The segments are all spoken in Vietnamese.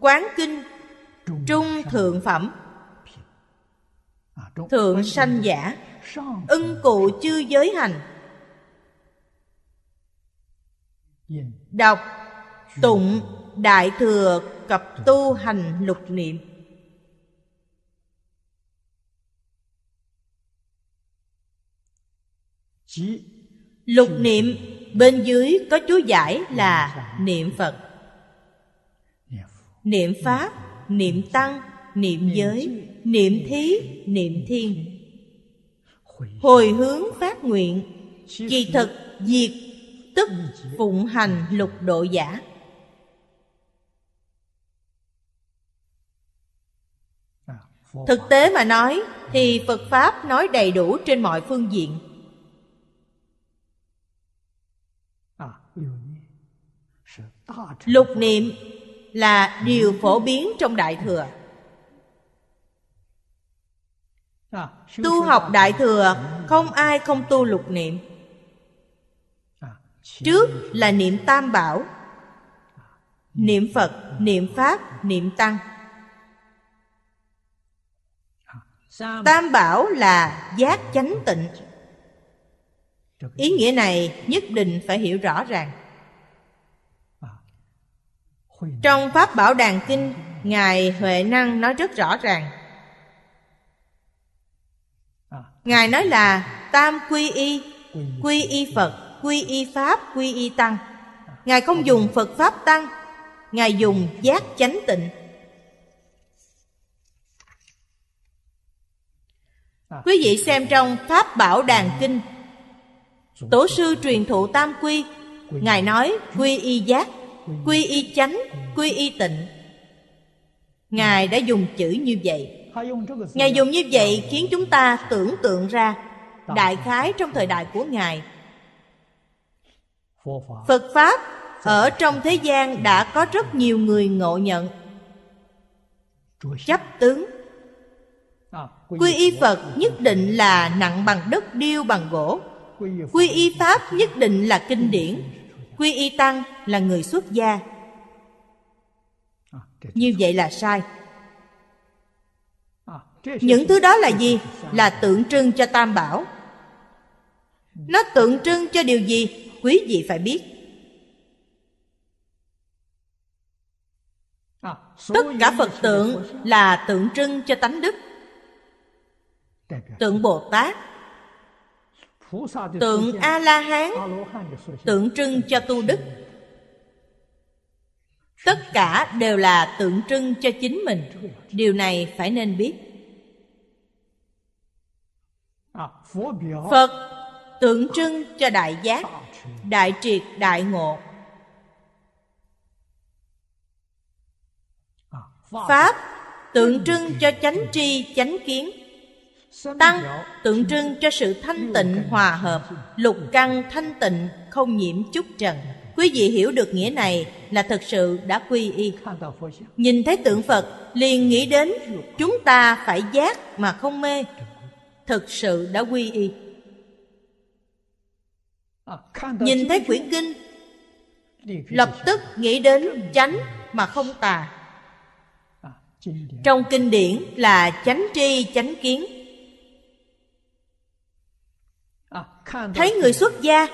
quán kinh trung thượng phẩm à, thượng sanh giả ưng cụ chư giới hành đọc tụng đại thừa cập tu hành lục niệm lục niệm bên dưới có chú giải là niệm phật niệm pháp niệm tăng niệm giới niệm thí niệm thiên hồi hướng phát nguyện kỳ thực diệt tức phụng hành lục độ giả à, thực tế mà nói thì phật pháp nói đầy đủ trên mọi phương diện à, lục niệm là điều phổ biến trong đại thừa dạ, tu học đại thừa không ai không tu lục niệm dạ, trước là niệm tam bảo niệm phật niệm pháp niệm tăng dạ, tam bảo là giác chánh tịnh ý nghĩa này nhất định phải hiểu rõ ràng trong pháp bảo đàn kinh ngài huệ năng nói rất rõ ràng à. ngài nói là tam quy y quy y phật quy y pháp quy y tăng à. ngài không dùng phật pháp tăng ngài dùng giác chánh tịnh à. quý vị xem trong pháp bảo đàn ừ. kinh tổ sư truyền thụ tam quy ngài nói quy y giác quy y chánh quy y tịnh ngài đã dùng chữ như vậy ngài dùng như vậy khiến chúng ta tưởng tượng ra đại khái trong thời đại của ngài phật pháp ở trong thế gian đã có rất nhiều người ngộ nhận chấp tướng quy y phật nhất định là nặng bằng đất điêu bằng gỗ quy y pháp nhất định là kinh điển quy y tăng là người xuất gia à, như vậy là sai à, những thứ đó là gì là tượng trưng cho tam bảo nó tượng trưng cho điều gì quý vị phải biết à, tất cả phật tượng là tượng trưng cho tánh đức tượng bồ tát tượng a la hán tượng trưng cho tu đức tất cả đều là tượng trưng cho chính mình điều này phải nên biết à, phật tượng trưng cho đại giác đại triệt đại ngộ à, pháp tượng trưng cho chánh tri chánh kiến Tăng tượng trưng cho sự thanh tịnh hòa hợp Lục căn thanh tịnh không nhiễm chút trần Quý vị hiểu được nghĩa này là thực sự đã quy y Nhìn thấy tượng Phật liền nghĩ đến Chúng ta phải giác mà không mê Thực sự đã quy y Nhìn thấy quyển kinh Lập tức nghĩ đến chánh mà không tà Trong kinh điển là chánh tri chánh kiến thấy người xuất gia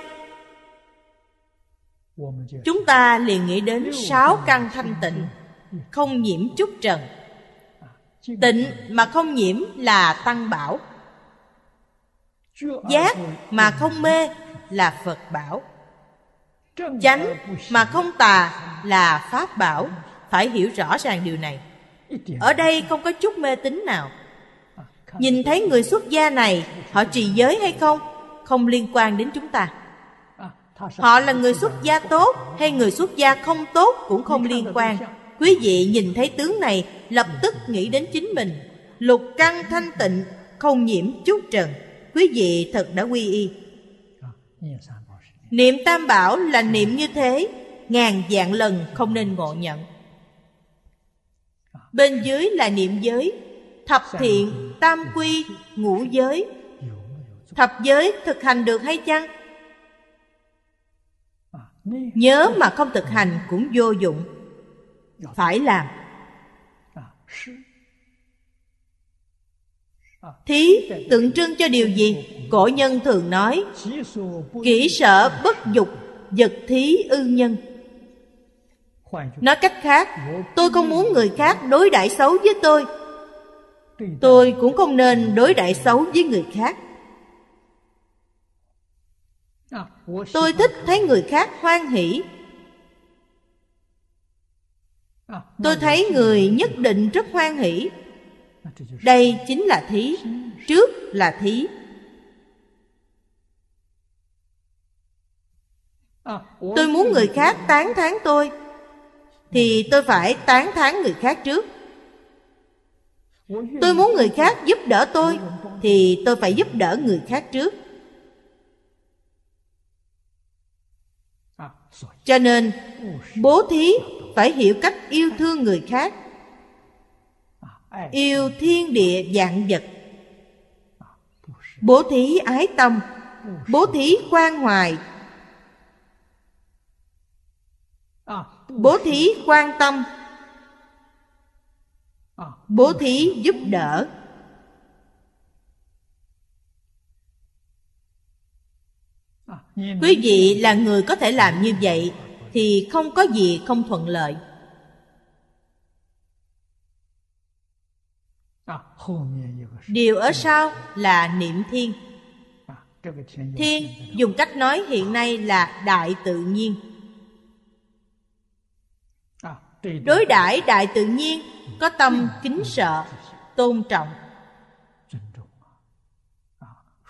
chúng ta liền nghĩ đến sáu căn thanh tịnh không nhiễm chút trần tịnh mà không nhiễm là tăng bảo giác mà không mê là phật bảo chánh mà không tà là pháp bảo phải hiểu rõ ràng điều này ở đây không có chút mê tín nào nhìn thấy người xuất gia này họ trì giới hay không không liên quan đến chúng ta à, họ là người xuất gia tốt hay người xuất gia không tốt cũng không liên quan quý vị nhìn thấy tướng này lập tức nghĩ đến chính mình lục căn thanh tịnh không nhiễm chút trần quý vị thật đã quy y à, niệm tam bảo là niệm như thế ngàn vạn lần không nên ngộ nhận à. bên dưới là niệm giới thập thiện tam quy ngũ giới Thập giới thực hành được hay chăng? Nhớ mà không thực hành cũng vô dụng Phải làm Thí tượng trưng cho điều gì? Cổ nhân thường nói Kỹ sở bất dục vật thí ư nhân Nói cách khác Tôi không muốn người khác đối đãi xấu với tôi Tôi cũng không nên đối đãi xấu với người khác Tôi thích thấy người khác hoan hỷ Tôi thấy người nhất định rất hoan hỷ Đây chính là thí Trước là thí Tôi muốn người khác tán thán tôi Thì tôi phải tán thán người khác trước Tôi muốn người khác giúp đỡ tôi Thì tôi phải giúp đỡ người khác trước cho nên bố thí phải hiểu cách yêu thương người khác yêu thiên địa dạng vật bố thí ái tâm bố thí quan hoài bố thí quan tâm bố thí giúp đỡ quý vị là người có thể làm như vậy thì không có gì không thuận lợi à, điều ở sau là niệm thiên à, thiên dùng cách nói hiện nay là đại tự nhiên à, đối đãi đại tự nhiên có tâm kính sợ tôn trọng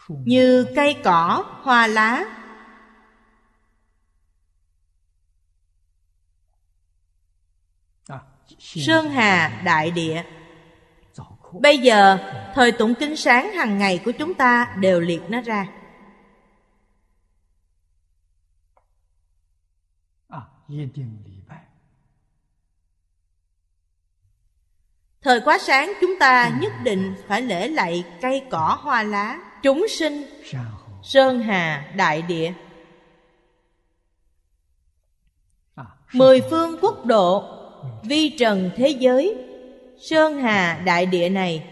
như cây cỏ hoa lá Sơn Hà Đại Địa Bây giờ, thời tụng kinh sáng hàng ngày của chúng ta đều liệt nó ra. Thời quá sáng chúng ta nhất định phải lễ lạy cây cỏ hoa lá, chúng sinh, sơn hà, đại địa. Mười phương quốc độ vi trần thế giới sơn hà đại địa này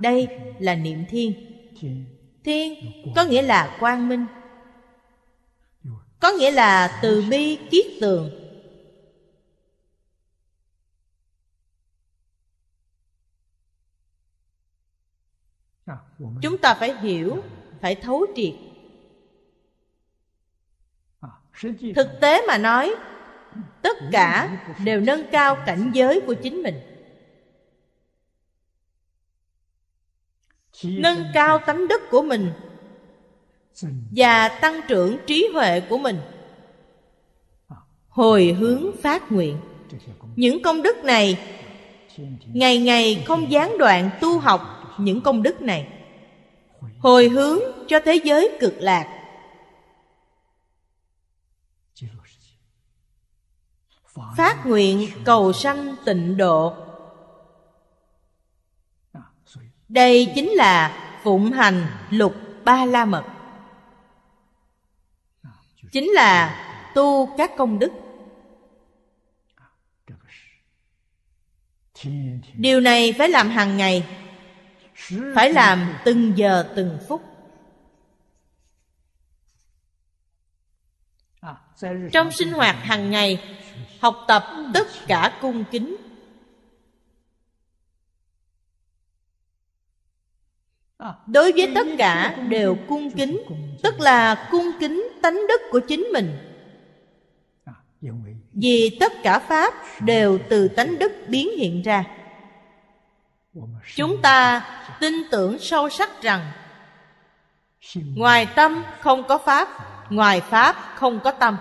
đây là niệm thiên thiên có nghĩa là quang minh có nghĩa là từ bi kiết tường chúng ta phải hiểu phải thấu triệt thực tế mà nói tất cả đều nâng cao cảnh giới của chính mình nâng cao tánh đức của mình và tăng trưởng trí huệ của mình hồi hướng phát nguyện những công đức này ngày ngày không gián đoạn tu học những công đức này hồi hướng cho thế giới cực lạc phát nguyện cầu sanh tịnh độ đây chính là phụng hành lục ba la mật chính là tu các công đức điều này phải làm hàng ngày phải làm từng giờ từng phút trong sinh hoạt hàng ngày học tập tất cả cung kính đối với tất cả đều cung kính tức là cung kính tánh đức của chính mình vì tất cả pháp đều từ tánh đức biến hiện ra chúng ta tin tưởng sâu sắc rằng ngoài tâm không có pháp ngoài pháp không có tâm